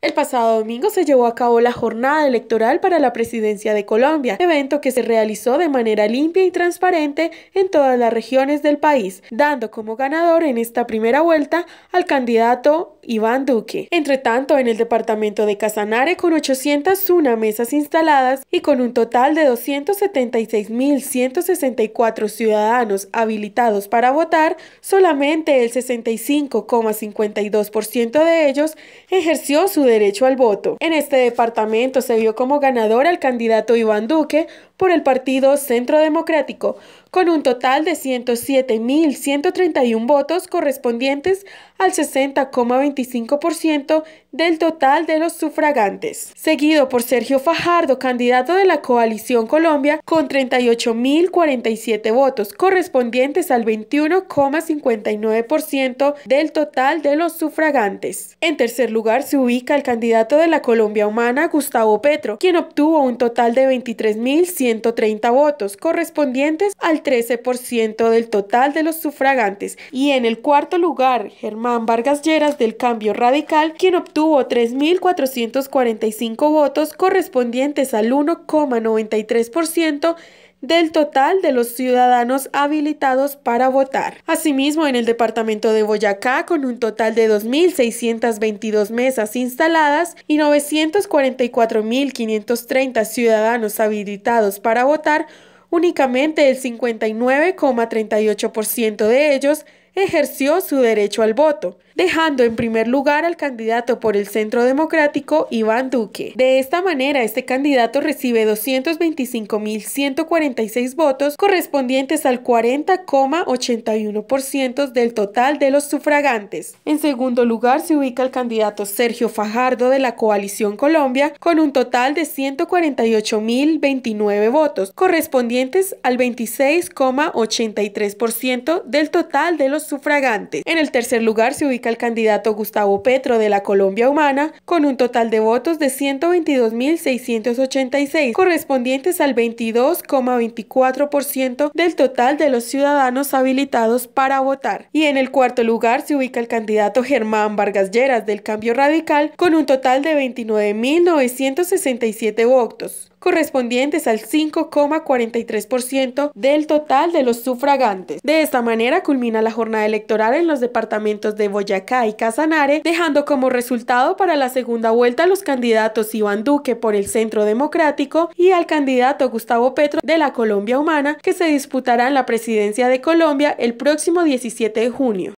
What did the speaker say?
El pasado domingo se llevó a cabo la jornada electoral para la presidencia de Colombia, evento que se realizó de manera limpia y transparente en todas las regiones del país, dando como ganador en esta primera vuelta al candidato Iván Duque. Entre tanto, en el departamento de Casanare, con 801 mesas instaladas y con un total de 276.164 ciudadanos habilitados para votar, solamente el 65,52% de ellos ejerció su derecho al voto. En este departamento se vio como ganador al candidato Iván Duque por el partido Centro Democrático, con un total de 107.131 votos correspondientes al 60,25% del total de los sufragantes, seguido por Sergio Fajardo, candidato de la coalición Colombia, con 38.047 votos correspondientes al 21,59% del total de los sufragantes. En tercer lugar se ubica el candidato de la Colombia Humana, Gustavo Petro, quien obtuvo un total de 23.130 votos, correspondientes al 13% del total de los sufragantes, y en el cuarto lugar, Germán Vargas Lleras del Cambio Radical, quien obtuvo 3.445 votos, correspondientes al 1,93% del total de los ciudadanos habilitados para votar. Asimismo, en el departamento de Boyacá, con un total de 2.622 mesas instaladas y 944.530 ciudadanos habilitados para votar, únicamente el 59,38% de ellos ejerció su derecho al voto dejando en primer lugar al candidato por el Centro Democrático, Iván Duque. De esta manera, este candidato recibe 225.146 votos correspondientes al 40,81% del total de los sufragantes. En segundo lugar se ubica el candidato Sergio Fajardo de la coalición Colombia con un total de 148.029 votos, correspondientes al 26,83% del total de los sufragantes. En el tercer lugar se ubica el candidato Gustavo Petro de la Colombia Humana con un total de votos de 122.686, correspondientes al 22,24% del total de los ciudadanos habilitados para votar. Y en el cuarto lugar se ubica el candidato Germán Vargas Lleras del Cambio Radical con un total de 29.967 votos correspondientes al 5,43% del total de los sufragantes. De esta manera culmina la jornada electoral en los departamentos de Boyacá, Boyacá y Casanare, dejando como resultado para la segunda vuelta a los candidatos Iván Duque por el Centro Democrático y al candidato Gustavo Petro de la Colombia Humana, que se disputarán la presidencia de Colombia el próximo 17 de junio.